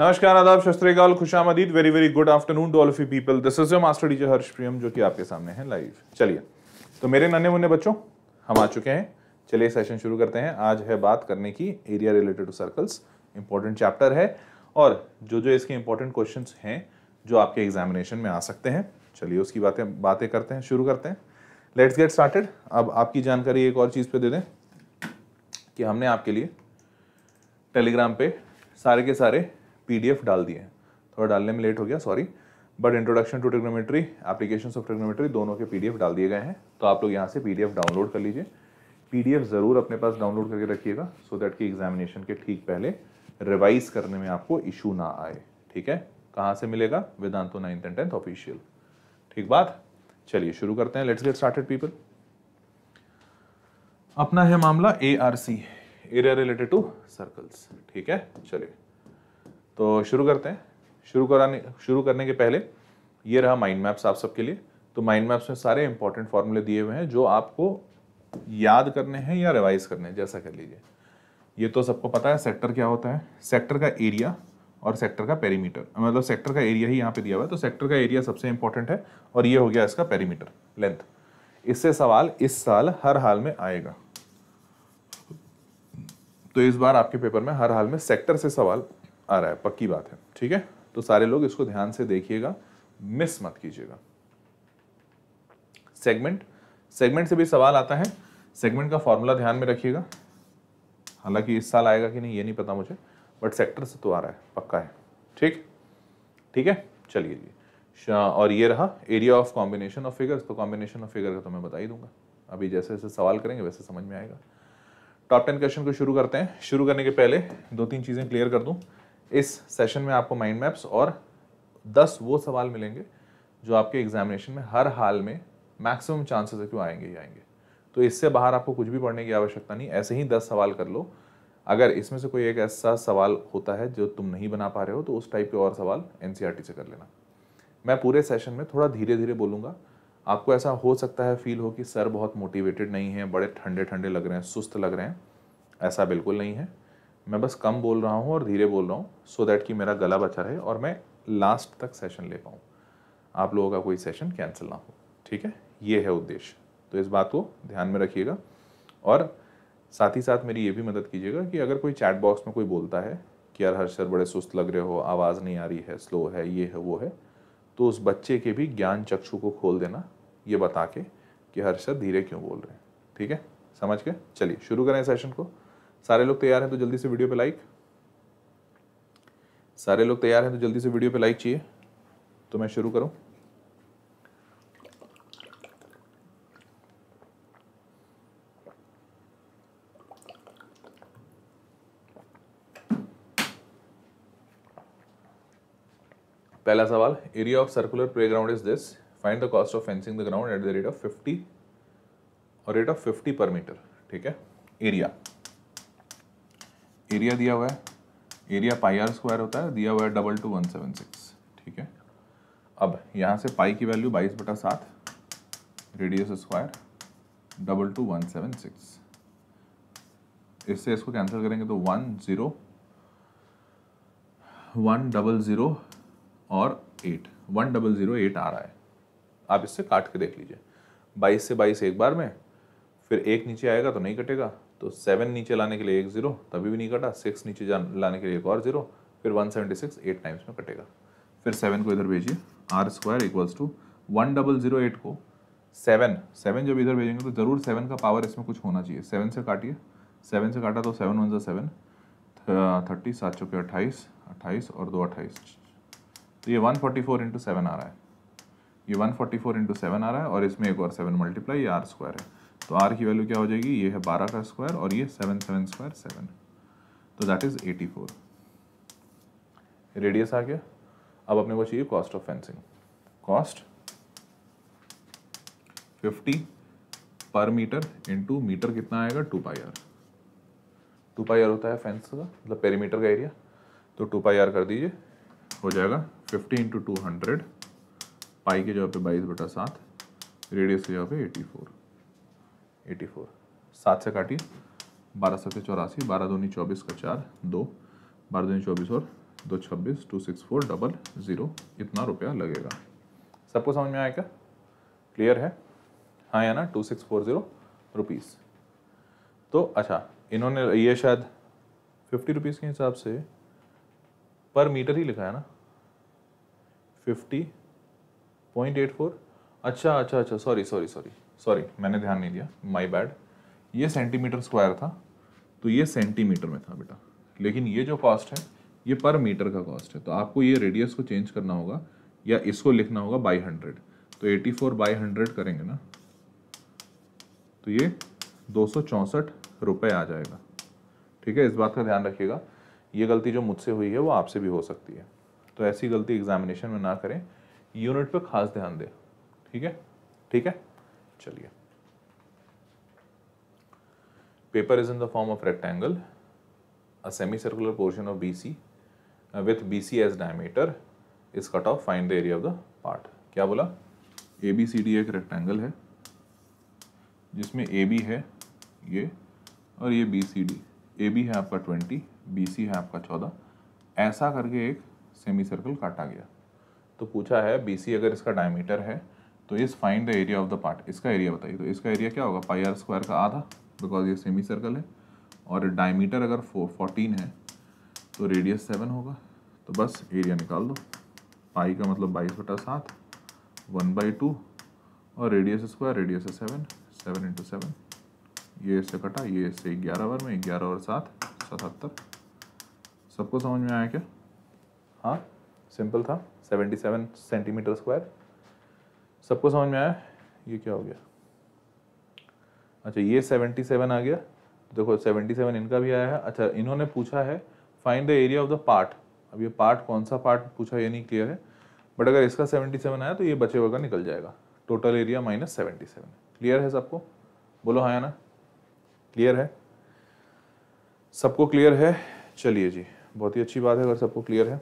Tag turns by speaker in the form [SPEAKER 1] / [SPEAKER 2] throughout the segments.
[SPEAKER 1] नमस्कार आदाब शस्त्रीकाल खुश आमदीद very very good afternoon to all of you people this is your master teacher Harsh Priyam जो कि आपके सामने है लाइव चलिए तो मेरे नन्हे मुन्ने बच्चों हम आ चुके हैं चलिए सेशन शुरू करते हैं आज है बात करने की area related to circles important chapter है और जो जो इसके इंपॉर्टेंट क्वेश्चन हैं जो आपके एग्जामिनेशन में आ सकते हैं चलिए उसकी बातें बातें करते हैं शुरू करते हैं लेट्स गेट स्टार्टेड अब आपकी जानकारी एक और चीज़ पे दे दें कि हमने आपके लिए टेलीग्राम पे सारे के सारे पीडीएफ डाल दिए हैं थोड़ा डालने में लेट हो गया sorry but introduction to trigonometry application of trigonometry दोनों के पीडीएफ डाल दिए गए हैं तो आप लोग यहाँ से पीडीएफ डाउनलोड कर लीजिए पीडीएफ ज़रूर अपने पास डाउनलोड करके रखिएगा सो दैट कि एग्जामिनेशन के ठीक पहले रिवाइज करने में आपको इशू ना आए ठीक है कहाँ से मिलेगा Vedantu ninth and tenth official ठीक बात चलिए शुरू करते हैं लेट्स गेट स्टार्टेड पीपल अपना है मामला A R C area related to circles ठीक है चलिए तो शुरू करते हैं शुरू कराने शुरू करने के पहले ये रहा माइंड मैप्स आप सबके लिए तो माइंड मैप्स में सारे इंपॉर्टेंट फॉर्मूले दिए हुए हैं जो आपको याद करने हैं या रिवाइज करने हैं जैसा कर लीजिए ये तो सबको पता है सेक्टर क्या होता है सेक्टर का एरिया और सेक्टर का पेरीमीटर मतलब सेक्टर का एरिया ही यहाँ पे दिया हुआ है तो सेक्टर का एरिया सबसे इंपॉर्टेंट है और ये हो गया इसका पेरीमीटर लेंथ इससे सवाल इस साल हर हाल में आएगा तो इस बार आपके पेपर में हर हाल में सेक्टर से सवाल आ रहा है पक्की बात है ठीक है तो सारे लोग इसको ध्यान से देखिएगा मिस मत कीजिएगा सेगमेंट सेगमेंट से भी सवाल आता है सेगमेंट का फॉर्मूला ध्यान में रखिएगा हालांकि इस साल आएगा कि नहीं ये नहीं पता मुझे बट सेक्टर से तो आ रहा है पक्का है ठीक ठीक है चलिए जी और ये रहा area of combination of figures तो कॉम्बिनेशन ऑफ फिगर का तो मैं बता ही दूंगा अभी जैसे जैसे सवाल करेंगे वैसे समझ में आएगा टॉप टेन क्वेश्चन को शुरू करते हैं शुरू करने के पहले दो तीन चीज़ें क्लियर कर दूँ इस सेशन में आपको माइंड मैप्स और दस वो सवाल मिलेंगे जो आपके एग्जामिनेशन में हर हाल में मैक्सिमम चांसेस है कि आएंगे ही आएंगे तो इससे बाहर आपको कुछ भी पढ़ने की आवश्यकता नहीं ऐसे ही दस सवाल कर लो अगर इसमें से कोई एक ऐसा सवाल होता है जो तुम नहीं बना पा रहे हो तो उस टाइप के और सवाल एन e से कर लेना मैं पूरे सेशन में थोड़ा धीरे धीरे बोलूँगा आपको ऐसा हो सकता है फील हो कि सर बहुत मोटिवेटेड नहीं है बड़े ठंडे ठंडे लग रहे हैं सुस्त लग रहे हैं ऐसा बिल्कुल नहीं है मैं बस कम बोल रहा हूँ और धीरे बोल रहा हूँ सो दैट कि मेरा गला बचा रहे और मैं लास्ट तक सेशन ले पाऊँ आप लोगों का कोई सेशन कैंसिल ना हो ठीक है ये है उद्देश्य तो इस बात को ध्यान में रखिएगा और साथ ही साथ मेरी ये भी मदद कीजिएगा कि अगर कोई चैट बॉक्स में कोई बोलता है कि यार हर सर बड़े सुस्त लग रहे हो आवाज़ नहीं आ रही है स्लो है ये है वो है तो उस बच्चे के भी ज्ञान चक्षु को खोल देना ये बता के कि हर सर धीरे क्यों बोल रहे हैं ठीक है समझ के चलिए शुरू करें सेशन को सारे लोग तैयार हैं तो जल्दी से वीडियो पे लाइक सारे लोग तैयार हैं तो जल्दी से वीडियो पे लाइक चाहिए तो मैं शुरू करूँ पहला सवाल area of circular playground is this find the cost of fencing the ground at the rate of fifty और रेट ऑफ फिफ्टी पर मीटर ठीक है एरिया एरिया दिया हुआ है एरिया पाई आर स्क्वायर होता है दिया हुआ है double two one seven six ठीक है अब यहाँ से पाई की वैल्यू बाईस बटा सात radius square double two one seven six इससे इसको कैंसिल करेंगे तो one zero one double zero और eight one double zero eight आ रहा है आप इससे काट के देख लीजिए बाईस से बाईस एक बार में फिर एक नीचे आएगा तो नहीं कटेगा तो सेवन नीचे लाने के लिए एक ज़ीरो तभी भी नहीं कटा सिक्स नीचे लाने के लिए एक और ज़ीरो फिर one seventy six eight times में कटेगा फिर सेवन को इधर भेजिए R square equals to one double zero eight को सेवन सेवन जब इधर भेजेंगे तो ज़रूर सेवन का पावर इसमें कुछ होना चाहिए सेवन से काटिए सेवन से काटा तो सेवन वन ज़ा सेवन थर्टी सात चौके अट्ठाईस अट्ठाईस और दो अट्ठाईस तो ये 144 फोर्टी फोर इंटू सेवन आ रहा है ये 144 फोर्टी फोर इंटू सेवन आ रहा है और इसमें एक और सेवन मल्टीप्लाई ये आर स्क्वायर है तो आर की वैल्यू क्या हो जाएगी ये है बारह का स्क्वायर और ये सेवन सेवन स्क्वायर सेवन तो that is eighty four radius आ गया अब अपने को चाहिए cost of fencing cost fifty पर मीटर इंटू मीटर कितना आएगा two pi are two pi R होता है फेंस का मतलब पेरीमीटर का एरिया तो टू पाई आर कर दीजिए हो जाएगा fifty into two hundred pi के जगह पे बाईस बटा सात रेडियस के जगह पे एटी फोर एटी फोर सात से काटिए बारह सत्य चौरासी बारह दोनी चौबीस का चार दो बारह दोनी चौबीस और दो छब्बीस two six four double zero इतना रुपया लगेगा सबको समझ में आया क्या क्लियर है हाँ या ना two six four zero rupees तो अच्छा इन्होंने ये शायद फिफ्टी रुपीज़ के हिसाब से पर मीटर ही लिखा है ना फिफ्टी पॉइंट एट फोर अच्छा अच्छा अच्छा सॉरी सॉरी सॉरी सॉरी मैंने ध्यान नहीं दिया माई बैड ये सेंटीमीटर स्क्वायर था तो ये सेंटीमीटर में था बेटा लेकिन ये जो कॉस्ट है ये पर मीटर का कॉस्ट है तो आपको ये रेडियस को चेंज करना होगा या इसको लिखना होगा बाई हंड्रेड तो एटी फोर बाई हंड्रेड करेंगे ना तो ये दो सौ चौंसठ रुपये आ जाएगा ठीक है इस बात का ध्यान रखिएगा ये गलती जो मुझसे हुई है वो आपसे भी हो सकती है तो ऐसी गलती एग्जामिनेशन में ना करें यूनिट पे खास ध्यान दें ठीक है ठीक है चलिए paper is in the form of rectangle a semi circular portion of B C with B C as diameter is cut off find the area of the part क्या बोला ए बी सी डी एक rectangle है जिसमें A B है ये और ये B C D A B है आपका ट्वेंटी बी सी है आपका चौदह ऐसा करके एक सेमी सर्कल काटा गया तो पूछा है बी सी अगर इसका डायमीटर है तो इस find the area of the part इसका एरिया बताइए तो इसका एरिया क्या होगा पाई आर स्क्वायर का आधा बिकॉज ये सेमी सर्कल है और डायमीटर अगर फोर फोर्टीन है तो रेडियस सेवन होगा तो बस एरिया निकाल दो पाई का मतलब बाईस बटा सात वन बाई टू और रेडियस स्क्वायर रेडियस है सेवन सेवन इंटू सेवन ये इससे कटा ये इससे ग्यारह ओवर में ग्यारह और सात सतहत्तर सबको समझ में आया क्या हाँ सिंपल था 77 सेंटीमीटर स्क्वायर सबको समझ में आया ये क्या हो गया अच्छा ये 77 आ गया देखो 77 इनका भी आया है अच्छा इन्होंने पूछा है find the area of the part अब ये पार्ट कौन सा पार्ट पूछा ये नहीं क्लियर है बट अगर इसका 77 आया तो ये बचे वगैरह निकल जाएगा total area minus seventy clear है सबको बोलो हाँ या ना क्लियर है सबको क्लियर है चलिए जी बहुत ही अच्छी बात है अगर सबको क्लियर है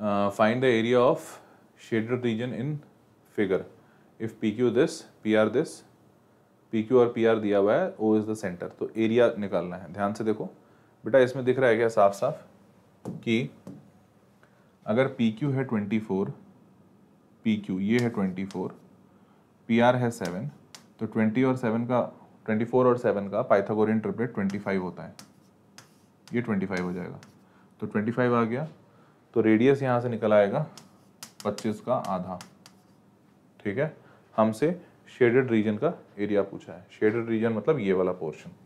[SPEAKER 1] uh, find the area of shaded region in figure. If PQ this, PR this, PQ और PR दिया हुआ है O is the center. तो area निकालना है ध्यान से देखो बेटा इसमें दिख रहा है क्या साफ साफ कि अगर PQ है 24, PQ ये है 24, PR है 7, तो 20 और 7 का 24 और 7 का पाइथागोरियन ट्रिपलेट 25 होता है ये 25 हो जाएगा तो 25 आ गया तो रेडियस यहां से निकल आएगा 25 का आधा ठीक है हमसे शेडेड रीजन का एरिया पूछा है शेडेड रीजन मतलब ये वाला पोर्शन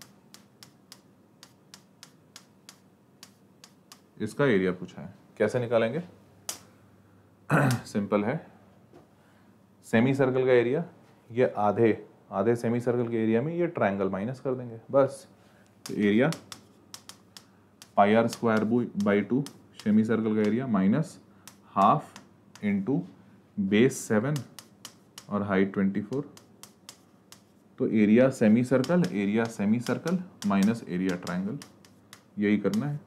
[SPEAKER 1] इसका एरिया पूछा है कैसे निकालेंगे सिंपल है सेमी सर्कल का एरिया ये आधे आधे सेमी सर्कल के एरिया में ये ट्रायंगल माइनस कर देंगे बस तो area pi r square by two semi circle का area minus half into base seven और हाइट ट्वेंटी फोर तो area semi circle area semi circle minus area triangle यही करना है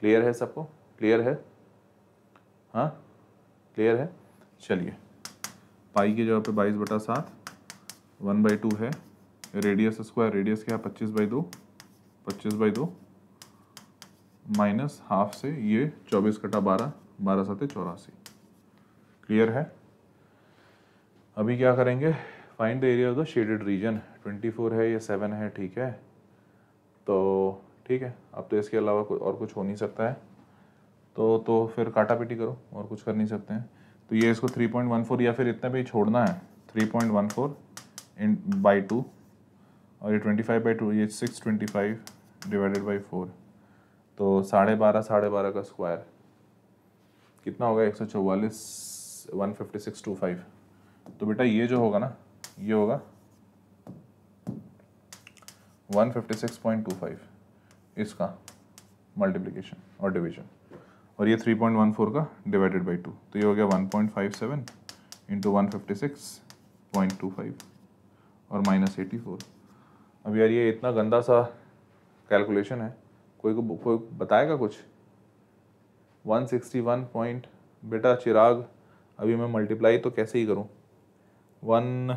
[SPEAKER 1] क्लियर है सबको क्लियर है हाँ क्लियर है चलिए पाई की जगह पे बाईस बटा सात वन बाई टू है रेडियस स्क्वायर रेडियस क्या है पच्चीस बाई दो पच्चीस बाई दो माइनस हाफ से ये चौबीस कटा बारह बारह सत्य चौरासी क्लियर है अभी क्या करेंगे find the area of the shaded region twenty four है या सेवन है ठीक है तो ठीक है अब तो इसके अलावा कोई और कुछ हो नहीं सकता है तो तो फिर काटा पिटी करो और कुछ कर नहीं सकते हैं तो ये इसको थ्री पॉइंट वन फोर या फिर इतना भी छोड़ना है three point one four in by two और ये ट्वेंटी फाइव बाई टू ये six twenty five divided by four तो साढ़े बारह साढ़े बारह का स्क्वायर कितना होगा एक सौ चौवालीस one fifty six two five तो बेटा ये जो होगा ना ये होगा one fifty six point two five इसका मल्टीप्लीकेशन और डिवीजन और ये थ्री पॉइंट वन फोर का डिवाइडेड बाई टू तो ये हो गया one point five seven into one fifty six point two five और माइनस एटी फोर अब यार ये इतना गंदा सा कैलकुलेशन है कोई को कोई बताएगा कुछ 161 पॉइंट बेटा चिराग अभी मैं मल्टीप्लाई तो कैसे ही करूँ one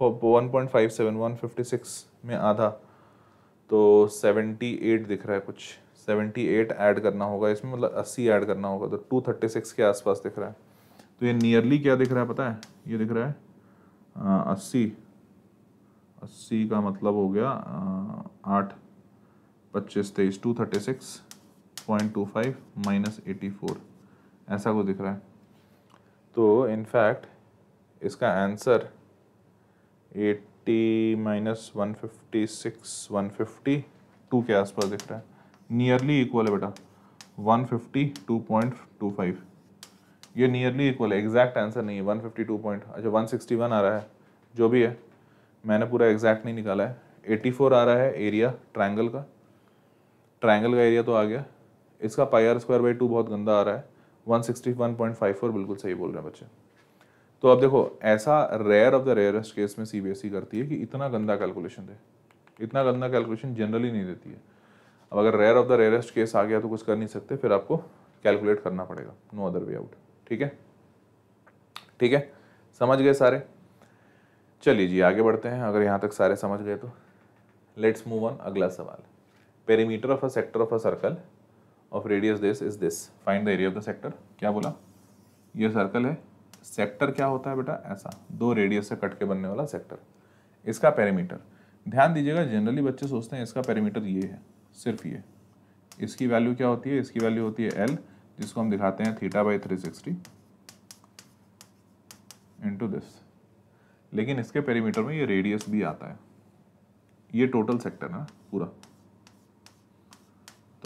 [SPEAKER 1] one point five seven one fifty six में आधा तो सेवेंटी एट दिख रहा है कुछ सेवेंटी एट ऐड करना होगा इसमें मतलब अस्सी ऐड करना होगा तो टू थर्टी सिक्स के आसपास दिख रहा है तो ये नियरली क्या दिख रहा है पता है ये दिख रहा है अस्सी अस्सी का मतलब हो गया आठ पच्चीस तेईस two thirty six point two five minus eighty four ऐसा कुछ दिख रहा है तो इनफैक्ट इसका answer eighty minus one fifty six one fifty two के आसपास दिख रहा है नियरली इक्वल है बेटा one fifty two point two five ये नियरली इक्वल है एग्जैक्ट आंसर नहीं है वन फिफ्टी टू पॉइंट अच्छा वन सिक्सटी वन आ रहा है जो भी है मैंने पूरा एग्जैक्ट नहीं निकाला है एटी फोर आ रहा है एरिया ट्रायंगल का ट्रायंगल का एरिया तो आ गया इसका pi r square by two बहुत गंदा आ रहा है 161.54 बिल्कुल सही बोल रहे हैं बच्चे तो अब देखो ऐसा rare of the rarest case में ई e करती है कि इतना गंदा कैलकुलेशन दे इतना गंदा कैलकुलेशन जनरली नहीं देती है अब अगर rare of the rarest case आ गया तो कुछ कर नहीं सकते फिर आपको कैलकुलेट करना पड़ेगा नो अदर वे आउट ठीक है ठीक है समझ गए सारे चलिए जी आगे बढ़ते हैं अगर यहाँ तक सारे समझ गए तो लेट्स मूव ऑन अगला सवाल perimeter of a sector of a circle of radius this is this find the area of the sector क्या बोला ये सर्कल है सेक्टर क्या होता है बेटा ऐसा दो रेडियस से कट के बनने वाला सेक्टर इसका पेरीमीटर ध्यान दीजिएगा जनरली बच्चे सोचते हैं इसका पेरीमीटर ये है सिर्फ ये इसकी वैल्यू क्या होती है इसकी वैल्यू होती है एल जिसको हम दिखाते हैं theta by three sixty into this लेकिन इसके पेरीमीटर में ये रेडियस भी आता है ये टोटल सेक्टर है पूरा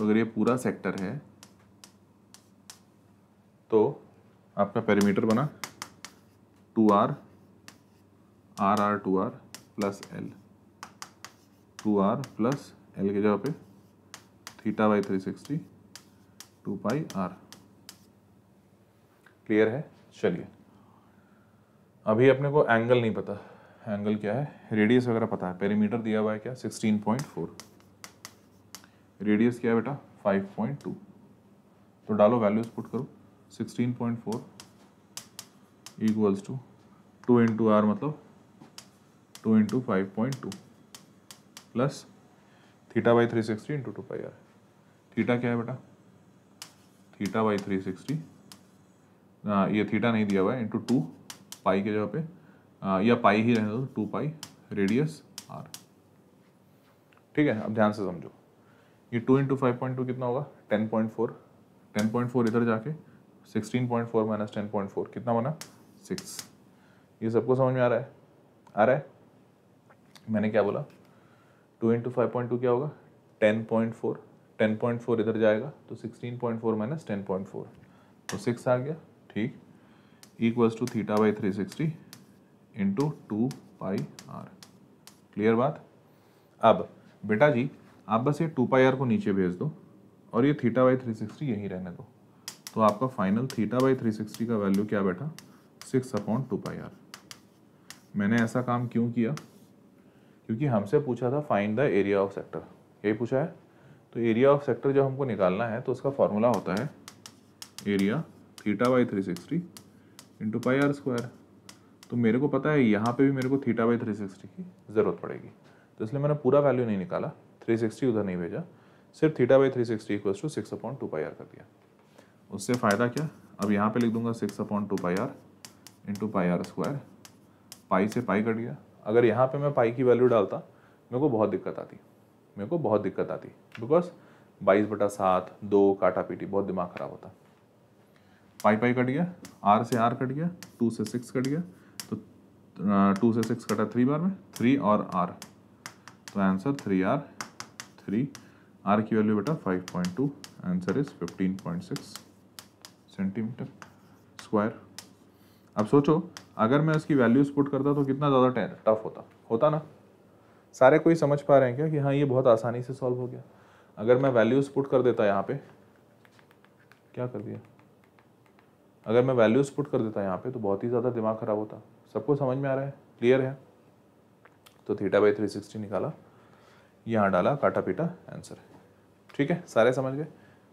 [SPEAKER 1] तो अगर ये पूरा सेक्टर है तो आपका पैरामीटर बना two r r r two r plus l two r plus l के जगह पे theta by three sixty two pi r clear है चलिए अभी अपने को एंगल नहीं पता एंगल क्या है रेडियस वगैरह पता है पेरीमीटर दिया हुआ है क्या सिक्सटीन पॉइंट फोर रेडियस क्या है बेटा 5.2 तो डालो वैल्यूज पुट करो 16.4 point four equals to two into r मतलब two into five point two plus theta by three sixty into two pi r theta क्या है बेटा थीटा बाई थ्री सिक्सटी ये थीटा नहीं दिया हुआ है इंटू टू पाई के जगह पे आ, या पाई ही रहने दो टू पाई रेडियस आर ठीक है अब ध्यान से समझो ये two into five point two कितना होगा ten point four ten point four इधर जाके sixteen point four minus ten point four कितना बना सिक्स ये सबको समझ में आ रहा है आ रहा है मैंने क्या बोला two into five point two क्या होगा ten point four ten point four इधर जाएगा तो sixteen point four minus ten point four तो सिक्स आ गया ठीक equals to theta by three sixty into two pi r clear बात अब बेटा जी आप बस ये टू पाई आर को नीचे भेज दो और ये थीटा बाई थ्री सिक्सटी यहीं रहने दो तो आपका final theta by three sixty का वैल्यू क्या बैठा six upon two pi r मैंने ऐसा काम क्यों किया क्योंकि हमसे पूछा था find the area of sector यही पूछा है तो एरिया ऑफ सेक्टर जब हमको निकालना है तो उसका फॉर्मूला होता है area theta by three sixty into pi r square तो मेरे को पता है यहाँ पे भी मेरे को थीटा बाई थ्री सिक्सटी की ज़रूरत पड़ेगी तो इसलिए मैंने पूरा वैल्यू नहीं निकाला थ्री सिक्सटी उधर नहीं भेजा सिर्फ theta by three sixty equal to six upon two pi r कर दिया उससे फ़ायदा क्या अब यहाँ पे लिख दूंगा six upon two pi r into pi r square pi से पाई कट गया अगर यहाँ पे मैं पाई की वैल्यू डालता मेरे को बहुत दिक्कत आती मेरे को बहुत दिक्कत आती बिकॉज बाईस बटा सात दो काटा पीटी बहुत दिमाग ख़राब होता पाई पाई कट गया आर से आर कट गया टू से सिक्स कट गया तो टू से सिक्स कटा थ्री बार में थ्री और आर तो answer three r three r की वैल्यू बेटा five point two answer is fifteen point six centimetre square अब सोचो अगर मैं उसकी वैल्यूज पुट करता तो कितना ज़्यादा टफ होता होता ना सारे कोई समझ पा रहे हैं क्या कि हाँ ये बहुत आसानी से सॉल्व हो गया अगर मैं वैल्यूज पुट कर देता यहाँ पे क्या कर दिया अगर मैं वैल्यूज पुट कर देता यहाँ पे तो बहुत ही ज़्यादा दिमाग ख़राब होता सबको समझ में आ रहा है क्लियर है तो थीटा बाई थ्री सिक्सटी निकाला यहाँ डाला काटा पीटा आंसर है ठीक है सारे समझ गए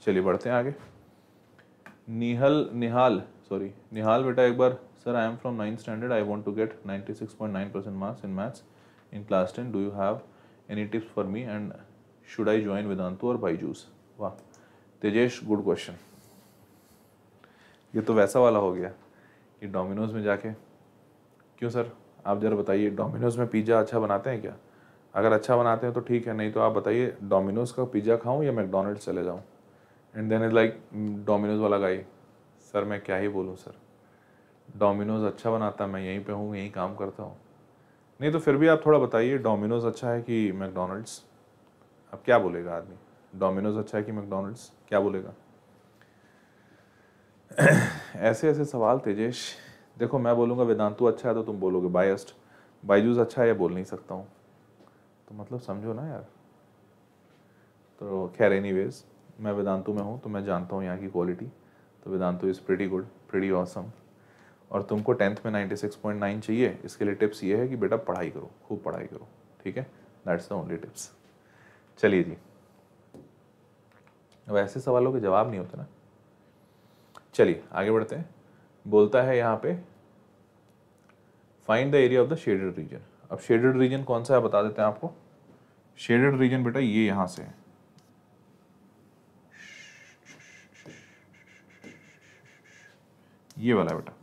[SPEAKER 1] चलिए बढ़ते हैं आगे निहल निहाल सॉरी निहाल बेटा एक बार sir I am from ninth standard I want to get nine percent marks in maths in class ten do you have any tips for me and should I join Vedantu और बाईजूस वाह तेजेश गुड क्वेश्चन ये तो वैसा वाला हो गया कि Domino's में जाके क्यों सर आप जरा बताइए डोमिनोज में पिज्ज़ा अच्छा बनाते हैं क्या अगर अच्छा बनाते हैं तो ठीक है नहीं तो आप बताइए डोमिनोज का पिज़्ज़ा खाऊं या मैकडोनल्ड चले जाऊं and then is like Domino's वाला गाई सर मैं क्या ही बोलूं सर डोमिनोज अच्छा बनाता मैं यहीं पे हूँ यहीं काम करता हूँ नहीं तो फिर भी आप थोड़ा बताइए डोमिनोज अच्छा है कि मैकडोनल्ड्स अब क्या बोलेगा आदमी डोमिनोज अच्छा है कि मैकडोनल्ड्स क्या बोलेगा ऐसे ऐसे सवाल तेजेश देखो मैं बोलूँगा वेदांतु अच्छा है तो तुम बोलोगे बायस्ड बाईजूज अच्छा है या बोल नहीं सकता हूँ तो मतलब समझो ना यार तो खैर एनी वेज मैं वेदांतु में हूँ तो मैं जानता हूँ यहाँ की क्वालिटी तो Vedantu is pretty good pretty awesome और तुमको टेंथ में नाइन्टी सिक्स पॉइंट नाइन चाहिए इसके लिए टिप्स ये है कि बेटा पढ़ाई करो खूब पढ़ाई करो ठीक है दैट्स द ओनली टिप्स चलिए जी अब ऐसे सवालों के जवाब नहीं होते ना चलिए आगे बढ़ते हैं बोलता है यहाँ पे find the area of the shaded region अब शेडेड रीजन कौन सा है बता देते हैं आपको शेडेड रीजन बेटा ये यहाँ से है ये वाला बेटा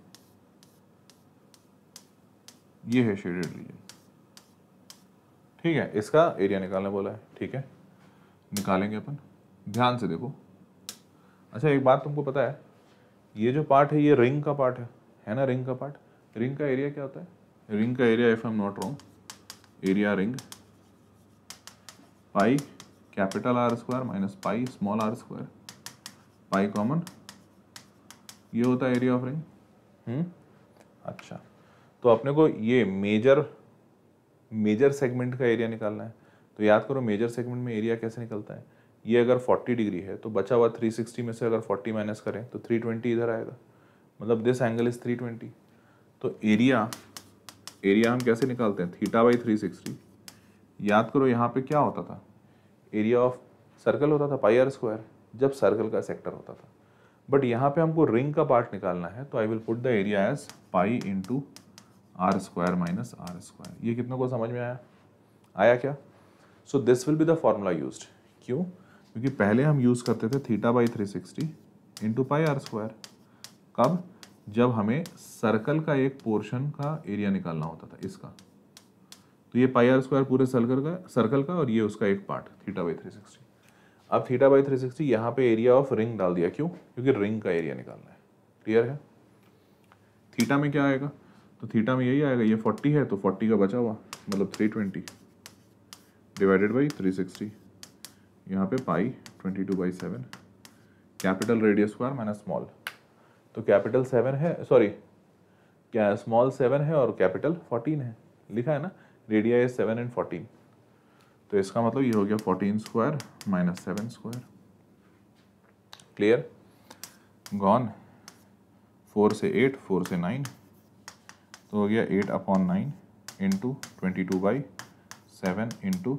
[SPEAKER 1] ये है शेडेड रीजन ठीक है इसका एरिया निकालने बोला है ठीक है निकालेंगे अपन ध्यान से देखो अच्छा एक बात तुमको पता है ये जो पार्ट है ये रिंग का पार्ट है है ना रिंग का पार्ट रिंग का एरिया क्या होता है रिंग का area if I'm not wrong area ring pi capital r square minus pi small r square pi common ये होता है एरिया ऑफ रिंग अच्छा तो अपने को ये मेजर मेजर सेगमेंट का एरिया निकालना है तो याद करो मेजर सेगमेंट में एरिया कैसे निकलता है ये अगर 40 डिग्री है तो बचा हुआ 360 में से अगर 40 माइनस करें तो 320 इधर आएगा मतलब दिस एंगल इज 320 तो एरिया एरिया हम कैसे निकालते हैं थीटा बाई थ्री सिक्सटी याद करो यहाँ पे क्या होता था एरिया ऑफ सर्कल होता था पाई आर स्क्वायर जब सर्कल का सेक्टर होता था बट यहाँ पे हमको रिंग का पार्ट निकालना है तो I will put the area as pi into r square minus r square ये कितने को समझ में आया आया क्या so this will be the formula use क्यों क्योंकि पहले हम यूज़ करते थे theta by three sixty into pi r square कब जब हमें सर्कल का एक पोर्शन का एरिया निकालना होता था इसका तो ये पाई आर स्क्वायर पूरे सर्कल का सर्कल का और ये उसका एक part theta by three sixty अब थीटा बाई थ्री सिक्सटी यहाँ पे एरिया ऑफ रिंग डाल दिया क्यों क्योंकि रिंग का एरिया निकालना है क्लियर है थीटा में क्या आएगा तो थीटा में यही आएगा ये फोर्टी है तो फोर्टी का बचा हुआ मतलब three twenty divided by three sixty यहाँ पे pi twenty two by seven capital radius square minus small तो कैपिटल सेवन है सॉरी क्या स्मॉल सेवन है और कैपिटल फोर्टीन है लिखा है ना radii is seven and fourteen तो इसका मतलब ये हो गया fourteen square minus seven square clear gone four से एट फोर से नाइन तो हो गया eight upon nine into twenty two by seven into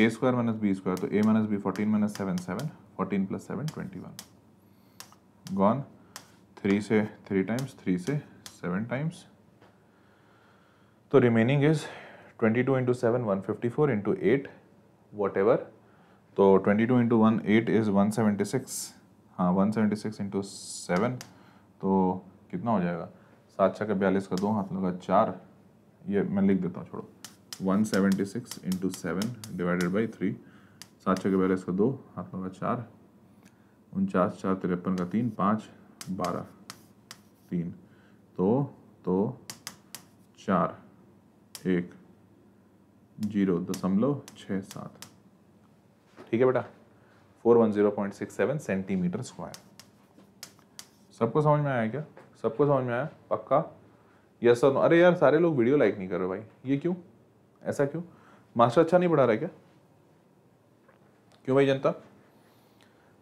[SPEAKER 1] a square minus b square तो a minus b fourteen minus seven seven fourteen plus seven twenty one gone three से three times three से seven times तो remaining is twenty two into seven one fifty four into eight whatever तो twenty two into one eight is one seventy six हाँ one seventy six into seven तो कितना हो जाएगा सात छः का बयालीस का दो हाथ लगा चार ये मैं लिख देता हूँ छोड़ो one seventy six into seven divided by three सात छः का बयालीस का दो हाथ लगा चार उनचास चार तिरपन का तीन पाँच बारह तीन दो दो चार एक जीरो दशमलव छः सात ठीक है बेटा four one zero point six seven centimetre square सबको समझ में आया क्या सबको समझ में आया पक्का यस सर अरे यार सारे लोग वीडियो लाइक नहीं कर रहे भाई ये क्यों ऐसा क्यों मास्टर अच्छा नहीं पढ़ा रहा क्या क्यों भाई जनता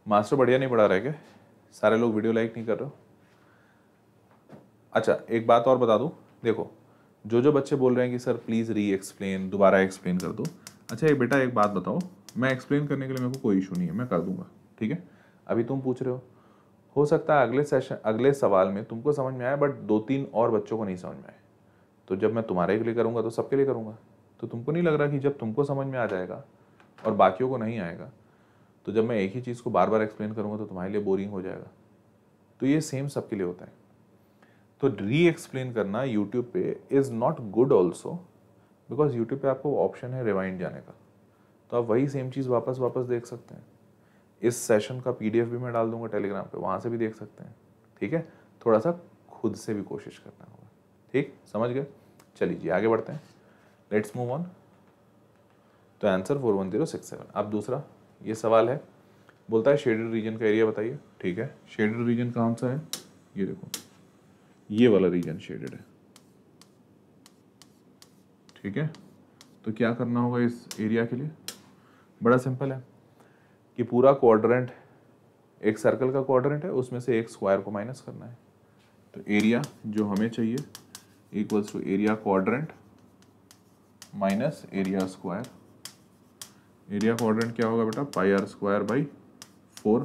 [SPEAKER 1] मास्टर बढ़िया नहीं पढ़ा रहा क्या सारे लोग वीडियो लाइक नहीं कर रहे हो अच्छा एक बात और बता दूँ देखो जो जो बच्चे बोल रहे हैं कि सर प्लीज़ री एक्सप्लेन दोबारा एक्सप्लेन कर दो अच्छा एक बेटा एक बात बताओ मैं एक्सप्लेन करने के लिए मेरे को कोई इशू नहीं है मैं कर दूंगा ठीक है अभी तुम पूछ रहे हो हो सकता है अगले सेशन अगले सवाल में तुमको समझ में आया बट दो तीन और बच्चों को नहीं समझ में आए तो जब मैं तुम्हारे के लिए करूँगा तो सबके लिए करूँगा तो तुमको नहीं लग रहा कि जब तुमको समझ में आ जाएगा और बाकियों को नहीं आएगा तो जब मैं एक ही चीज़ को बार बार एक्सप्लेन करूँगा तो तुम्हारे लिए बोरिंग हो जाएगा तो ये सेम सबके लिए होता है तो री एक्सप्लेन करना यूट्यूब पे is not good also because YouTube पे आपको ऑप्शन है रिवाइंड जाने का तो आप वही सेम चीज़ वापस वापस देख सकते हैं इस सेशन का पी भी मैं डाल दूंगा टेलीग्राम पे वहाँ से भी देख सकते हैं ठीक है थोड़ा सा खुद से भी कोशिश करना होगा ठीक समझ गए चलिए जी आगे बढ़ते हैं लेट्स मूव ऑन तो answer four one zero six seven अब दूसरा ये सवाल है बोलता है शेडेड रीजन का एरिया बताइए ठीक है शेडेड रीजन कौन सा है ये देखो ये वाला रीजन शेडेड है ठीक है तो क्या करना होगा इस एरिया के लिए बड़ा सिंपल है कि पूरा क्वाड्रेंट एक सर्कल का क्वाड्रेंट है उसमें से एक स्क्वायर को माइनस करना है तो एरिया जो हमें चाहिए equals to area quadrant minus area square area quadrant क्या होगा बेटा pi r square by four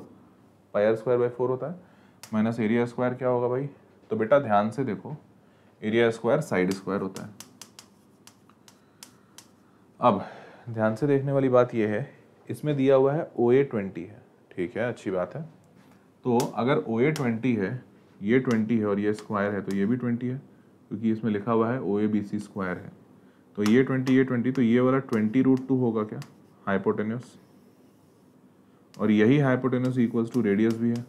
[SPEAKER 1] pi r square by four होता है माइनस एरिया स्क्वायर क्या होगा भाई तो बेटा ध्यान से देखो एरिया स्क्वायर साइड स्क्वायर होता है अब ध्यान से देखने वाली बात यह है इसमें दिया हुआ है ओ ए ट्वेंटी है ठीक है अच्छी बात है तो अगर ओ ए ट्वेंटी है ये ट्वेंटी है और ये स्क्वायर है तो ये भी ट्वेंटी है क्योंकि इसमें लिखा हुआ है ओ ए बी सी स्क्वायर है तो ये ट्वेंटी ये ट्वेंटी तो ये वाला ट्वेंटी रूट टू होगा क्या हाइपोटेन्यूस और यही हाइपोटेन्यूस इक्वल्स टू रेडियस भी है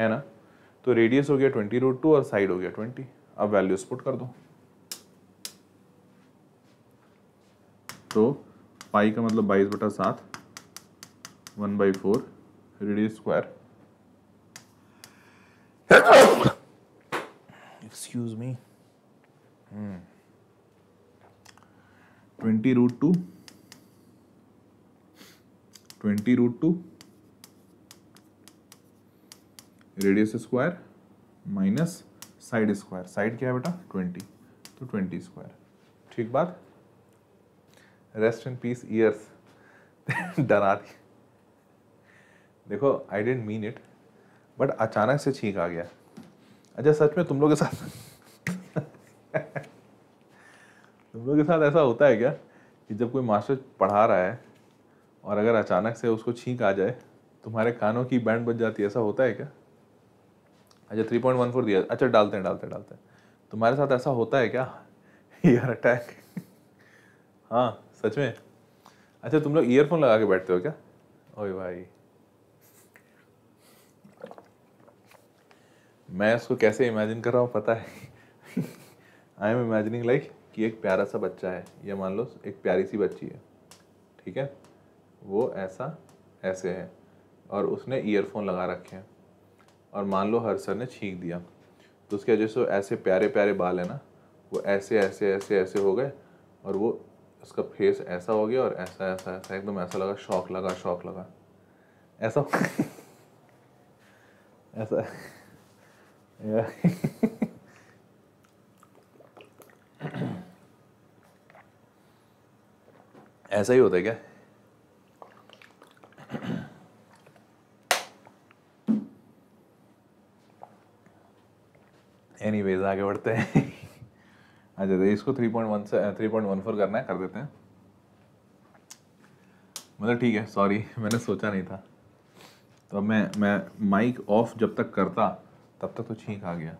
[SPEAKER 1] है ना तो रेडियस हो गया ट्वेंटी रूट टू और साइड हो गया ट्वेंटी अब वैल्यू स्पुट कर दो तो पाई का मतलब बाईस बटा सात one by four radius square excuse me twenty root two twenty root two radius square minus side square side क्या है बेटा ट्वेंटी तो ट्वेंटी स्क्वायर ठीक बात रेस्ट इन पीस ईयर्स डरा दी देखो I didn't mean it but अचानक से छींक आ गया अच्छा सच में तुम लोग के साथ तुम लोग के साथ ऐसा होता है क्या कि जब कोई मास्टर पढ़ा रहा है और अगर अचानक से उसको छींक आ जाए तुम्हारे कानों की बैंड बच जाती है ऐसा होता है क्या अच्छा थ्री पॉइंट वन फोर दिया अच्छा डालते हैं डालते हैं डालते हैं तुम्हारे साथ ऐसा होता है क्या ईयर अटैक हाँ सच में अच्छा तुम लोग ईयरफोन लगा के बैठते हो क्या ओए भाई मैं उसको कैसे इमेजिन कर रहा हूँ पता है आई एम इमेजिनिंग लाइक कि एक प्यारा सा बच्चा है या मान लो एक प्यारी सी बच्ची है ठीक है वो ऐसा ऐसे है और उसने ईयरफोन लगा रखे हैं और मान लो सर ने छींक दिया तो उसके जैसे ऐसे प्यारे प्यारे बाल हैं ना वो ऐसे ऐसे ऐसे ऐसे हो गए और वो उसका फेस ऐसा हो गया और ऐसा ऐसा ऐसा एकदम ऐसा लगा शौक लगा शौक लगा ऐसा ऐसा ऐसा ही होता है क्या आगे बढ़ते हैं अच्छा तो इसको थ्री पॉइंट वन से थ्री पॉइंट वन फोर करना है कर देते हैं मतलब ठीक है सॉरी मैंने सोचा नहीं था तो अब मैं मैं माइक ऑफ जब तक करता तब तक तो छींक आ गया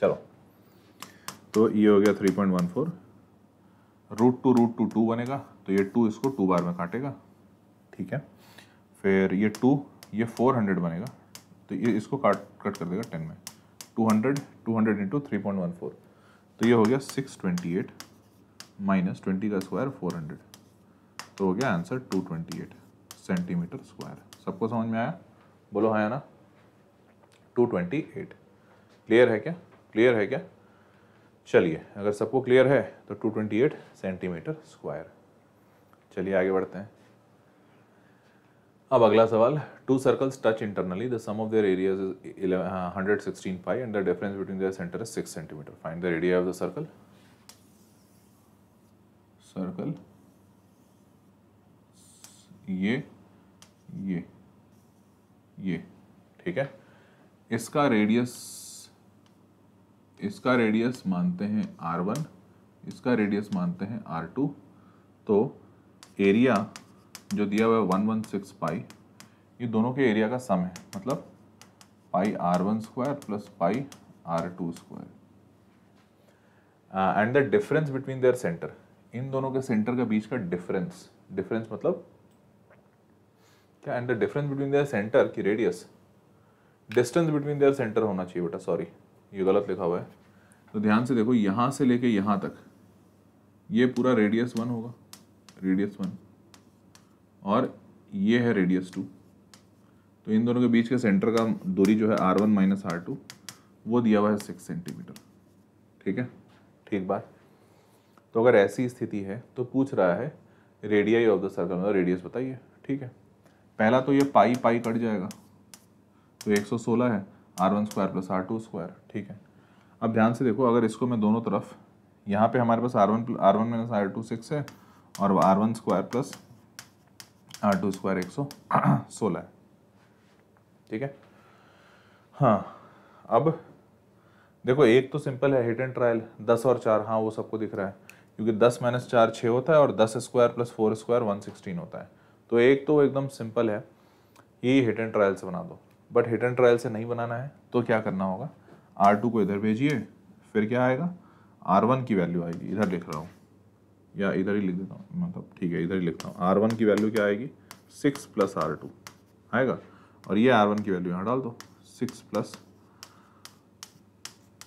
[SPEAKER 1] चलो तो ये हो गया three point one four root two root two two बनेगा तो ये टू इसको टू बार में काटेगा ठीक है फिर ये टू ये फोर हंड्रेड बनेगा तो ये इसको काट कट कर देगा टेन में two hundred two hundred into three point one four तो ये हो गया six twenty eight minus twenty का स्क्वायर फोर हंड्रेड तो हो गया answer two twenty eight centimetre square सबको समझ में आया बोलो हाँ ना टू ट्वेंटी एट क्लियर है क्या क्लियर है क्या चलिए अगर सबको क्लियर है तो two twenty eight centimetre square चलिए आगे बढ़ते हैं अब अगला सवाल two circles touch internally the sum of their areas is hundred sixteen pi and the difference between their centre is six centimetre find the area of the circle circle ये ये ये ठीक है इसका रेडियस इसका रेडियस मानते हैं are one इसका रेडियस मानते हैं आर टू तो एरिया जो दिया हुआ है वन वन सिक्स पाई ये दोनों के एरिया का सम है मतलब pi r one square plus pi are two square and the difference between their centre इन दोनों के सेंटर के बीच का डिफरेंस डिफरेंस मतलब क्या and the difference between their centre की radius distance between their centre होना चाहिए बेटा सॉरी ये गलत लिखा हुआ है तो ध्यान से देखो यहाँ से लेके यहाँ तक ये पूरा रेडियस वन होगा रेडियस वन और ये है रेडियस टू तो इन दोनों के बीच के सेंटर का दूरी जो है r one minus r two वो दिया हुआ है सिक्स सेंटीमीटर ठीक है ठीक बात तो अगर ऐसी स्थिति है तो पूछ रहा है रेडियाई ऑफ द सर्कल मतलब रेडियस बताइए ठीक है पहला तो ये पाई पाई कट जाएगा तो 116 है r one square plus r two square ठीक है अब ध्यान से देखो अगर इसको मैं दोनों तरफ यहाँ पे हमारे पास r one r one minus r two six है और r one square plus r two square एक सौ सोलह ठीक है हाँ अब देखो एक तो सिंपल है हिट एंड ट्रायल दस और चार हाँ वो सबको दिख रहा है क्योंकि दस माइनस चार छः होता है और दस square plus four square one sixteen होता है तो एक तो एकदम सिंपल है ये हिट एंड ट्रायल से बना दो बट हिट एंड ट्रायल से नहीं बनाना है तो क्या करना होगा आर टू को इधर भेजिए फिर क्या आएगा आर वन की वैल्यू आएगी इधर लिख रहा हूँ या इधर ही लिख देता हूँ मतलब ठीक है इधर ही लिखता हूँ आर वन की वैल्यू क्या आएगी सिक्स प्लस आर टू आएगा और ये आर वन की वैल्यू यहाँ डाल दो six plus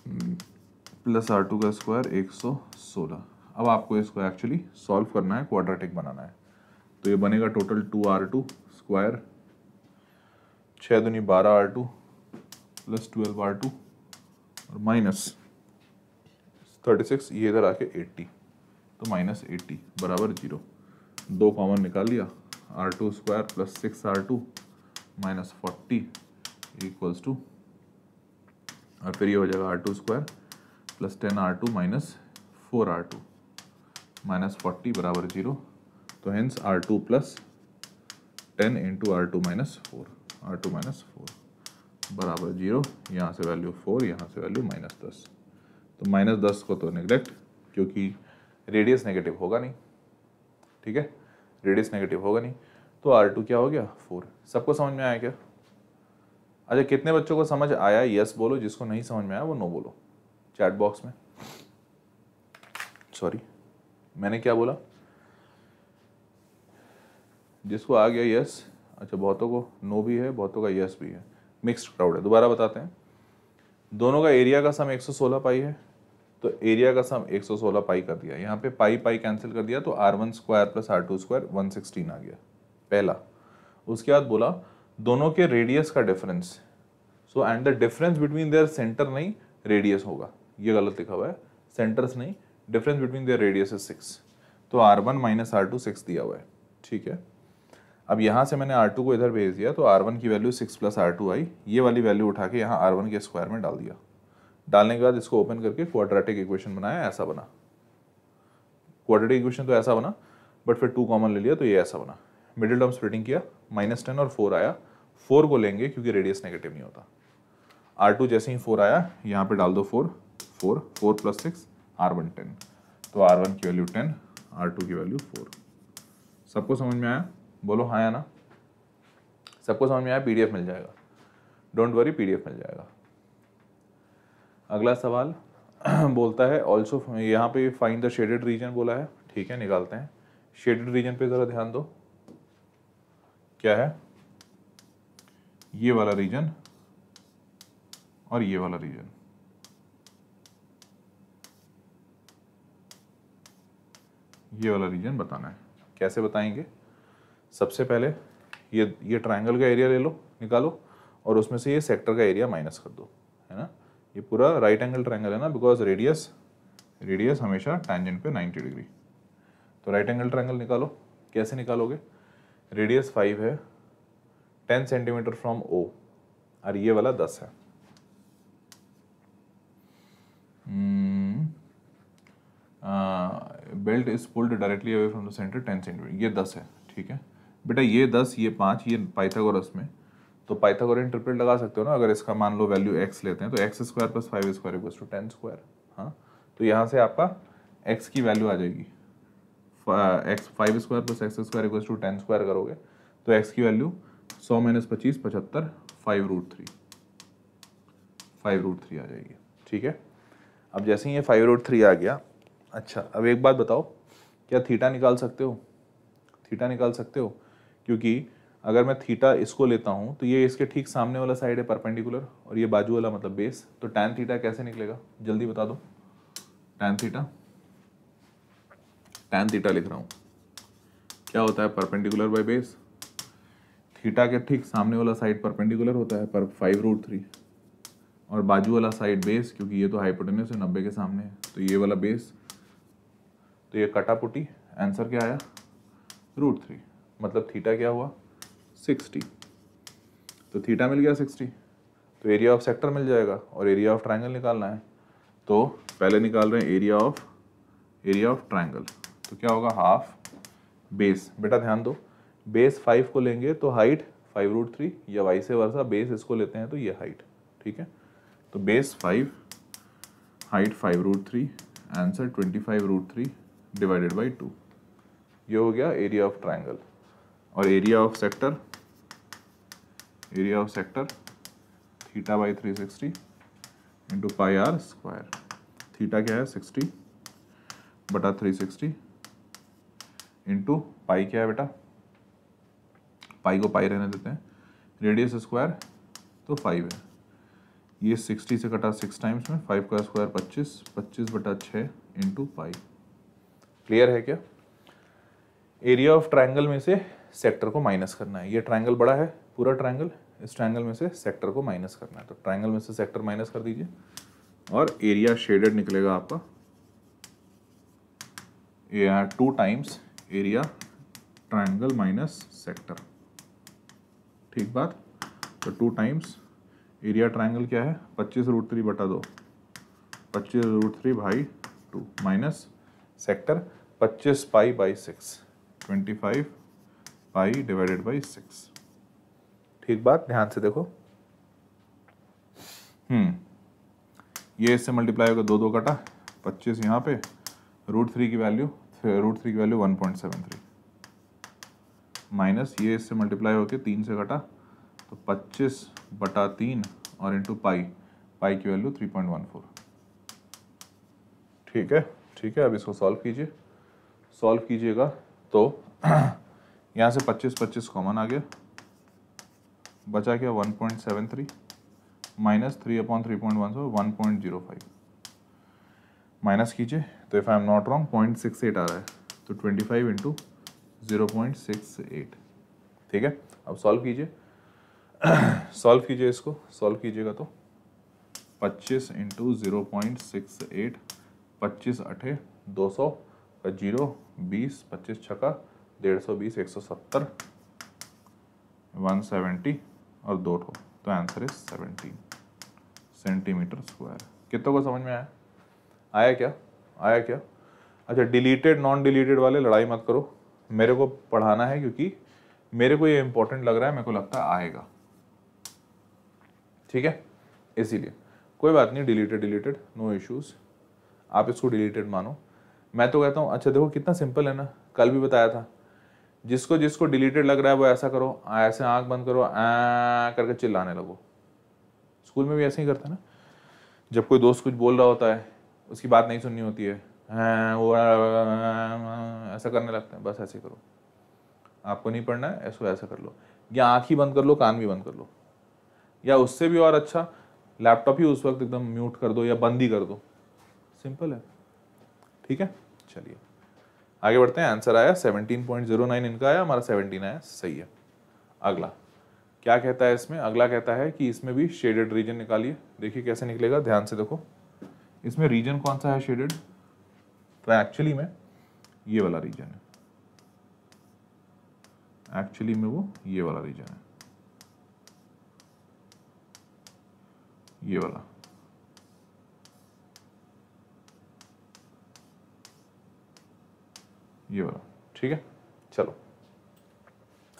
[SPEAKER 1] plus r two का स्क्वायर एक सौ सोलह अब आपको इसको एक्चुअली सॉल्व करना है क्वाड्रेटिक बनाना है तो ये बनेगा total two r two square छः दुनी बारह r two plus twelve r two और माइनस थर्टी सिक्स ये इधर आके एट्टी तो माइनस एटी बराबर जीरो दो कॉमन निकाल लिया r two square plus six r two minus forty equals two और फिर ये हो जाएगा r two square plus ten r two minus four r two minus forty बराबर जीरो तो hence r two plus ten into r two minus four r two minus four बराबर zero यहाँ से वैल्यू फोर यहाँ से value minus दस तो minus दस को तो निगलेक्ट क्योंकि रेडियस नेगेटिव होगा नहीं ठीक है रेडियस नेगेटिव होगा नहीं तो आर टू क्या हो गया फोर सबको समझ में आया क्या अच्छा कितने बच्चों को समझ आया यस बोलो जिसको नहीं समझ में आया वो नो बोलो चैट बॉक्स में सॉरी मैंने क्या बोला जिसको आ गया यस अच्छा बहुतों को नो भी है बहुतों का यस भी है मिक्स्ड क्राउड है दोबारा बताते हैं दोनों का एरिया का सम 116 पाई है तो एरिया का सम 116 पाई कर दिया यहाँ पे पाई पाई कैंसिल कर दिया तो r one square plus r two square one sixteen आ गया पहला उसके बाद बोला दोनों के रेडियस का difference so and the difference between their centre नहीं रेडियस होगा ये गलत लिखा हुआ है सेंटर्स नहीं difference between their radius is six तो r one minus r two six दिया हुआ है ठीक है अब यहाँ से मैंने आर टू को इधर भेज दिया तो आर वन की value six plus r two आई ये वाली वैल्यू उठा के यहाँ आर वन के स्क्वायर में डाल दिया डालने के बाद इसको ओपन करके क्वाड्रेटिक इक्वेशन बनाया ऐसा बना क्वाड्रेटिक इक्वेशन तो ऐसा बना बट फिर टू कॉमन ले लिया तो ये ऐसा बना मिडिल टर्म स्प्लिटिंग किया माइनस टेन और फोर आया फोर को लेंगे क्योंकि रेडियस नेगेटिव नहीं होता आर टू जैसे ही फोर आया यहाँ पे डाल दो four four four plus six r one ten तो आर वन की वैल्यू टेन आर टू की वैल्यू फोर सबको समझ में आया बोलो हाँ या ना सबको समझ में आया पीडीएफ मिल जाएगा डोंट वरी पीडीएफ मिल जाएगा अगला सवाल बोलता है ऑल्सो यहाँ पे फाइंड द शेडेड रीजन बोला है ठीक है निकालते हैं शेडेड रीजन पे ज़रा ध्यान दो क्या है ये वाला रीजन और ये वाला रीजन ये वाला रीजन बताना है कैसे बताएंगे सबसे पहले ये ये ट्रायंगल का एरिया ले लो निकालो और उसमें से ये सेक्टर का एरिया माइनस कर दो है ना ये पूरा राइट एंगल ट्राइंगल है ना बिकॉज रेडियस रेडियस हमेशा टेंजेंट पे 90 डिग्री तो राइट एंगल ट्राइंगल निकालो कैसे निकालोगे रेडियस 5 है 10 सेंटीमीटर फ्रॉम ओ और ये वाला 10 है belt is pulled directly away from the centre 10 centimetre ये 10 है ठीक है बेटा ये 10 ये 5 ये पाइथागोरस में तो पाइथागोरियन इंटरप्रेट लगा सकते हो ना अगर इसका मान लो वैल्यू एक्स लेते हैं तो x square plus five square equals to ten square हाँ तो यहाँ से आपका एक्स की वैल्यू आ जाएगी x five square plus x square equals to ten square करोगे तो एक्स की वैल्यू सौ माइनस पच्चीस पचहत्तर five root three five root three आ जाएगी ठीक है अब जैसे ही ये फाइव रूट थ्री आ गया अच्छा अब एक बात बताओ क्या थीटा निकाल सकते हो थीटा निकाल सकते हो क्योंकि अगर मैं थीटा इसको लेता हूँ तो ये इसके ठीक सामने वाला साइड है परपेंडिकुलर और ये बाजू वाला मतलब बेस तो टैन थीटा कैसे निकलेगा जल्दी बता दो टैन थीटा टैन थीटा लिख रहा हूँ क्या होता है परपेंडिकुलर बाय बेस थीटा के ठीक सामने वाला साइड परपेंडिकुलर होता है पर फाइव रूट थ्री और बाजू वाला साइड बेस क्योंकि ये तो हाइपोटेन्यूस है नब्बे के सामने है तो ये वाला बेस तो ये कटापुटी आंसर क्या आया रूट थ्री मतलब थीटा क्या हुआ सिक्सटी तो थीटा मिल गया सिक्सटी तो एरिया ऑफ सेक्टर मिल जाएगा और एरिया ऑफ ट्राइंगल निकालना है तो पहले निकाल रहे हैं area of area of triangle तो क्या होगा हाफ बेस बेटा ध्यान दो बेस फाइव को लेंगे तो हाइट फाइव रूट थ्री या वाई से वर्षा बेस इसको लेते हैं तो ये हाइट ठीक है तो base five height five root three answer twenty five root three divided by two ये हो गया एरिया ऑफ ट्राइंगल और area of sector area of sector theta by three sixty into pi r square theta क्या है sixty बटा three sixty into पाई क्या है बेटा पाई को पाई रहने देते हैं रेडियस स्क्वायर तो फाइव है ये सिक्सटी से कटा सिक्स टाइम्स में फाइव का स्क्वायर पच्चीस पच्चीस बटा छः इंटू पाई क्लियर है क्या एरिया ऑफ ट्राइंगल में से सेक्टर को माइनस करना है ये ट्राइंगल बड़ा है पूरा ट्राइंगल इस ट्राइंगल में से सेक्टर को माइनस करना है तो ट्राइंगल में से सेक्टर माइनस कर दीजिए और एरिया शेडेड निकलेगा आपका two times area triangle minus sector ठीक बात तो टू टाइम्स एरिया ट्राइंगल क्या है पच्चीस रूट थ्री बटा दो पच्चीस root three by two minus sector पच्चीस pi by six twenty five pi divided by six ठीक बात ध्यान से देखो हम्म ये इससे मल्टीप्लाई होगा दो दो कटा पच्चीस यहाँ पे रूट थ्री की वैल्यू रूट थ्री की value one point seven three minus ये इससे मल्टीप्लाई होकर तीन से कटा तो पच्चीस बटा तीन और इंटू पाई पाई की value three point one four ठीक है ठीक है अब इसको सॉल्व कीजिए सॉल्व कीजिएगा तो यहाँ से पच्चीस पच्चीस कॉमन आ गया बचा क्या one point seven three minus three upon three point one so one point zero five minus कीजिए तो if I am not wrong point six eight आ रहा है तो twenty five into zero point six eight ठीक है अब solve कीजिए सॉल्व कीजिए इसको सॉल्व कीजिएगा तो पच्चीस into zero point six eight पच्चीस अठे दो सौ जीरो बीस पच्चीस छका डेढ़ सौ बीस एक सौ सत्तर वन सेवेंटी और दो ठो तो answer is seventeen centimetre square कितों को समझ में आया आया क्या आया क्या अच्छा डिलीटेड नॉन डिलीटेड वाले लड़ाई मत करो मेरे को पढ़ाना है क्योंकि मेरे को ये इंपॉर्टेंट लग रहा है मेरे को लगता है आएगा ठीक है इसीलिए कोई बात नहीं डिलीटेड डिलीटेड नो इश्यूज आप इसको डिलीटेड मानो मैं तो कहता हूँ अच्छा देखो कितना सिंपल है ना कल भी बताया था जिसको जिसको डिलीटेड लग रहा है वो ऐसा करो ऐसे आंख बंद करो करके चिल्लाने लगो स्कूल में भी ऐसे ही करते ना जब कोई दोस्त कुछ बोल रहा होता है उसकी बात नहीं सुननी होती है वो ऐसा करने लगते हैं बस ऐसे करो आपको नहीं पढ़ना है ऐसा ऐसा कर लो या आँख ही बंद कर लो कान भी बंद कर लो या उससे भी और अच्छा लैपटॉप ही उस वक्त एकदम म्यूट कर दो या बंद ही कर दो सिंपल है ठीक है चलिए आगे बढ़ते हैं आंसर आया 17.09 इनका आया हमारा 17 आया सही है अगला क्या कहता है इसमें अगला कहता है कि इसमें भी शेडेड रीजन निकालिए देखिए कैसे निकलेगा ध्यान से देखो इसमें रीजन कौन सा है शेडेड तो एक्चुअली में ये वाला रीजन है एक्चुअली में वो ये वाला रीजन है ये वाला ये वाला ठीक है चलो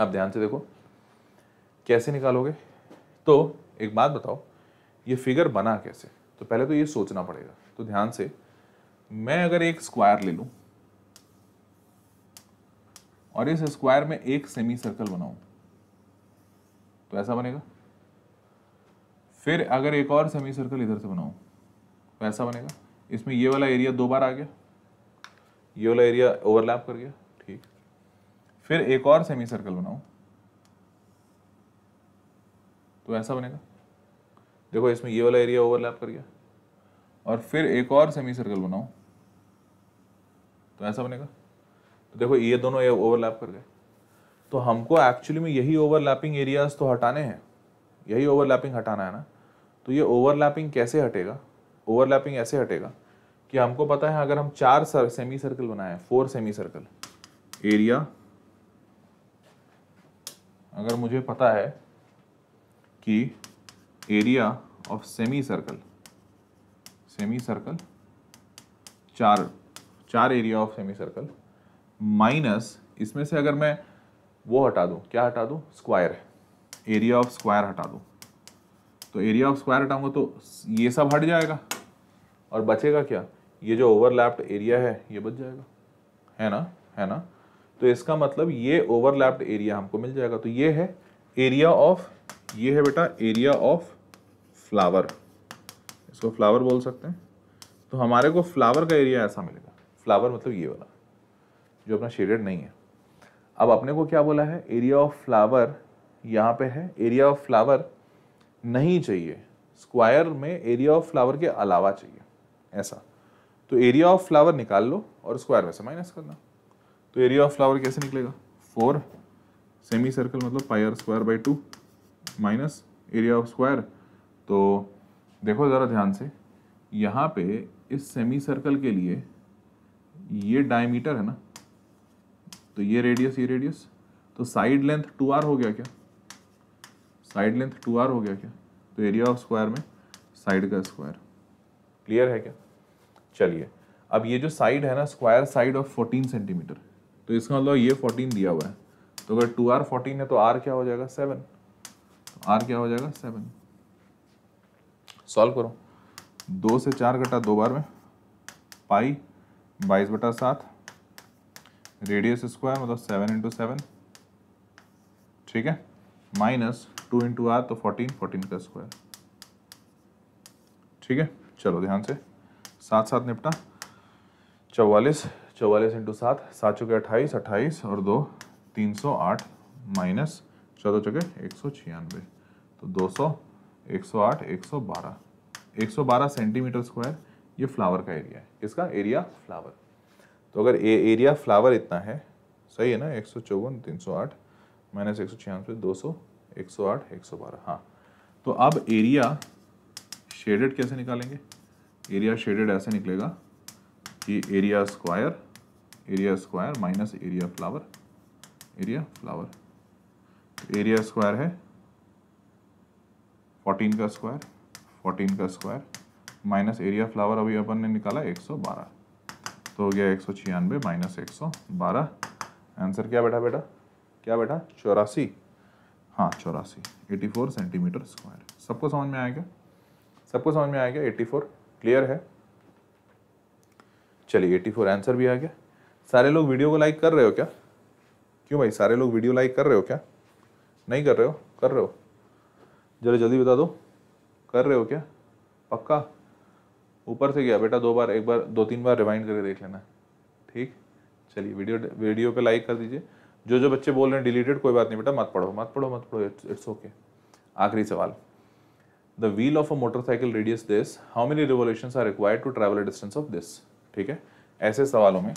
[SPEAKER 1] आप ध्यान से देखो कैसे निकालोगे तो एक बात बताओ ये फिगर बना कैसे तो पहले तो ये सोचना पड़ेगा तो ध्यान से मैं अगर एक स्क्वायर ले लू और इस स्क्वायर में एक सेमी सर्कल बनाऊं तो ऐसा बनेगा फिर अगर एक और सेमी सर्कल इधर से बनाऊं तो ऐसा बनेगा इसमें ये वाला एरिया दो बार आ गया ये वाला एरिया ओवरलैप कर गया ठीक फिर एक और सेमी सर्कल बनाओ तो ऐसा बनेगा देखो इसमें ये वाला एरिया ओवरलैप कर गया और फिर एक और सेमी सर्कल बनाऊ तो ऐसा बनेगा तो देखो ये दोनों ये ओवरलैप कर गए तो हमको एक्चुअली में यही ओवरलैपिंग एरियाज तो हटाने हैं यही ओवरलैपिंग हटाना है ना तो ये ओवरलैपिंग कैसे हटेगा ओवरलैपिंग ऐसे हटेगा कि हमको पता है अगर हम चार सर, सेमी सर्कल बनाए फोर सेमी सर्कल एरिया अगर मुझे पता है कि area of semi circle semi circle चार चार area of semi circle minus इसमें से अगर मैं वो हटा दूँ क्या हटा दूँ स्क्वायर है एरिया ऑफ स्क्वायर हटा दूँ तो एरिया ऑफ स्क्वायर हटाऊंगा तो ये सब हट जाएगा और बचेगा क्या ये जो ओवरलैप्ड एरिया है ये बच जाएगा है ना है ना तो इसका मतलब ये ओवरलैप्ड एरिया हमको मिल जाएगा तो ये है एरिया ऑफ ये है बेटा एरिया ऑफ फ्लावर इसको फ्लावर बोल सकते हैं तो हमारे को फ्लावर का एरिया ऐसा मिलेगा फ्लावर मतलब ये वाला जो अपना शेडेड नहीं है अब अपने को क्या बोला है एरिया ऑफ फ्लावर यहाँ पे है एरिया ऑफ फ्लावर नहीं चाहिए स्क्वायर में एरिया ऑफ फ्लावर के अलावा चाहिए ऐसा तो एरिया ऑफ फ्लावर निकाल लो और स्क्वायर में से माइनस करना तो एरिया ऑफ फ्लावर कैसे निकलेगा फोर सेमी सर्कल मतलब pi r square by two minus area of square तो देखो ज़रा ध्यान से यहाँ पे इस सेमी सर्कल के लिए ये डायमीटर है ना तो ये रेडियस ये रेडियस तो साइड लेंथ टू आर हो गया क्या साइड लेंथ टू आर हो गया क्या तो एरिया ऑफ स्क्वायर में साइड का स्क्वायर क्लियर है क्या चलिए अब ये जो साइड है ना स्क्वायर साइड ऑफ 14 सेंटीमीटर तो इसका मतलब ये 14 दिया हुआ है तो अगर टू आर फोर्टीन है तो आर क्या हो जाएगा सेवन तो आर क्या हो जाएगा सेवन सॉल्व करो दो से चार घटा दो बार में पाई बाईस बटा सात रेडियस स्क्वायर मतलब सेवन इंटू सेवन ठीक है माइनस टू इंटू आर तो फोर्टीन फोर्टीन का स्क्वायर ठीक है चलो ध्यान से सात सात निपटा चौवालीस चौवालीस इंटू सात सात चौके अट्ठाईस अट्ठाईस और दो तीन सौ आठ माइनस चौदह चौके एक सौ छियानवे तो दो सौ एक सौ आठ एक सौ बारह एक सौ बारह सेंटीमीटर स्क्वायर ये फ्लावर का एरिया है इसका एरिया फ्लावर तो अगर ए एरिया फ्लावर इतना है सही है ना एक सौ चौवन तीन सौ आठ माइनस एक सौ छियानवे दो सौ एक सौ आठ एक सौ बारह हाँ तो अब एरिया शेडेड कैसे निकालेंगे एरिया शेडेड ऐसे निकलेगा कि area square area square minus area flower area flower area square है फोर्टीन का स्क्वायर फोर्टीन का स्क्वायर माइनस एरिया फ्लावर अभी अपन ने निकाला एक सौ बारह तो हो गया एक सौ छियानवे माइनस एक सौ बारह आंसर क्या बैठा बेटा क्या बैठा चौरासी हाँ चौरासी एटी फोर सेंटीमीटर स्क्वायर सबको समझ में आएगा सबको समझ में आएगा एट्टी फोर क्लियर है चलिए 84 आंसर भी आ गया सारे लोग वीडियो को लाइक कर रहे हो क्या क्यों भाई सारे लोग वीडियो लाइक कर रहे हो क्या नहीं कर रहे हो कर रहे हो जरा जल्दी बता दो कर रहे हो क्या पक्का ऊपर से गया बेटा दो बार एक बार दो तीन बार रिवाइंड करके देख लेना ठीक चलिए वीडियो वीडियो पे लाइक कर दीजिए जो जो बच्चे बोल रहे हैं डिलीटेड कोई बात नहीं बेटा मत पढ़ो मत पढ़ो मत पढ़ो इट्स ओके आखिरी सवाल the wheel of a motorcycle radius this, how many revolutions are required to travel a distance of this? ठीक है ऐसे सवालों में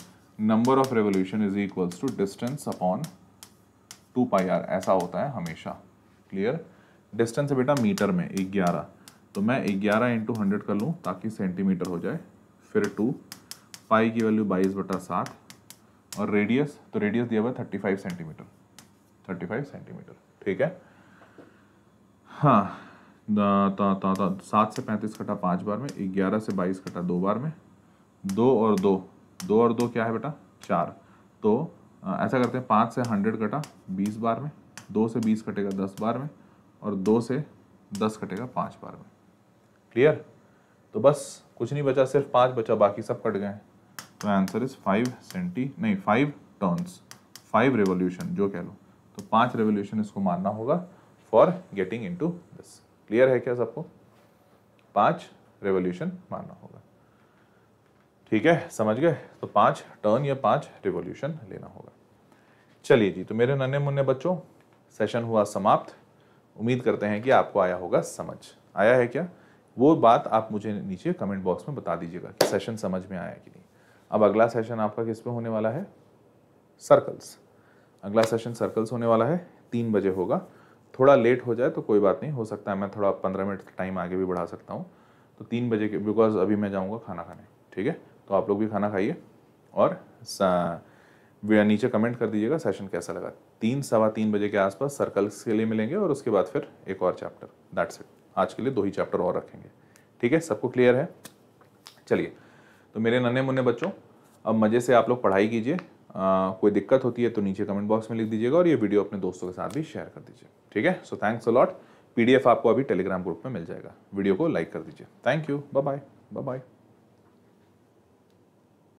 [SPEAKER 1] number of revolution is equals to distance upon two pi r ऐसा होता है हमेशा क्लियर डिस्टेंस है बेटा मीटर में ग्यारह तो मैं ग्यारह इंटू हंड्रेड कर लूँ ताकि सेंटीमीटर हो जाए फिर टू पाई की वैल्यू बाईस बटा सात और रेडियस तो रेडियस दिया हुआ है thirty five centimetre thirty five centimetre ठीक है हाँ सात से पैंतीस कटा पाँच बार में ग्यारह से बाईस कटा दो बार में दो और दो दो और दो क्या है बेटा चार तो ऐसा करते हैं पाँच से हंड्रेड कटा बीस बार में दो से बीस कटेगा दस बार में और दो से दस कटेगा पाँच बार में क्लियर तो बस कुछ नहीं बचा सिर्फ पाँच बचा बाकी सब कट गए तो आंसर इज़ फाइव सेंटी नहीं फाइव टर्न्स फाइव रेवोल्यूशन जो कह लो तो पाँच रेवोल्यूशन इसको मानना होगा for getting into this clear है क्या सबको पांच रेवोल्यूशन मानना होगा ठीक है समझ गए तो पांच टर्न या पांच रेवोल्यूशन लेना होगा चलिए जी तो मेरे नन्हे मुन्ने बच्चों सेशन हुआ समाप्त उम्मीद करते हैं कि आपको आया होगा समझ आया है क्या वो बात आप मुझे नीचे कमेंट बॉक्स में बता दीजिएगा कि सेशन समझ में आया कि नहीं अब अगला सेशन आपका किस पे होने वाला है सर्कल्स अगला सेशन सर्कल्स होने वाला है तीन बजे होगा थोड़ा लेट हो जाए तो कोई बात नहीं हो सकता है मैं थोड़ा पंद्रह मिनट टाइम आगे भी बढ़ा सकता हूँ तो तीन बजे के बिकॉज अभी मैं जाऊँगा खाना खाने ठीक है तो आप लोग भी खाना खाइए और नीचे कमेंट कर दीजिएगा सेशन कैसा लगा तीन सवा तीन बजे के आसपास सर्कल्स के लिए मिलेंगे और उसके बाद फिर एक और चैप्टर दैट्स इट आज के लिए दो ही चैप्टर और रखेंगे ठीक है सबको क्लियर है चलिए तो मेरे नन्हे मुन्ने बच्चों अब मज़े से आप लोग पढ़ाई कीजिए कोई दिक्कत होती है तो नीचे कमेंट बॉक्स में लिख दीजिएगा और ये वीडियो अपने दोस्तों के साथ भी शेयर कर दीजिए ठीक है सो थैंक्स अलॉट पीडीएफ आपको अभी टेलीग्राम ग्रुप में मिल जाएगा वीडियो को लाइक कर दीजिए thank you bye bye bye